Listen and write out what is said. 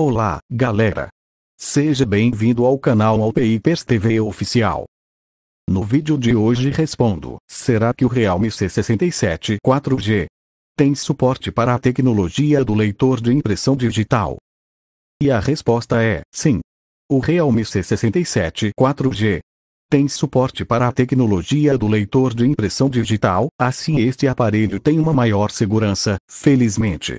Olá, galera! Seja bem-vindo ao canal Alpicers TV Oficial. No vídeo de hoje respondo, será que o Realme C67 4G tem suporte para a tecnologia do leitor de impressão digital? E a resposta é, sim. O Realme C67 4G tem suporte para a tecnologia do leitor de impressão digital, assim este aparelho tem uma maior segurança, felizmente.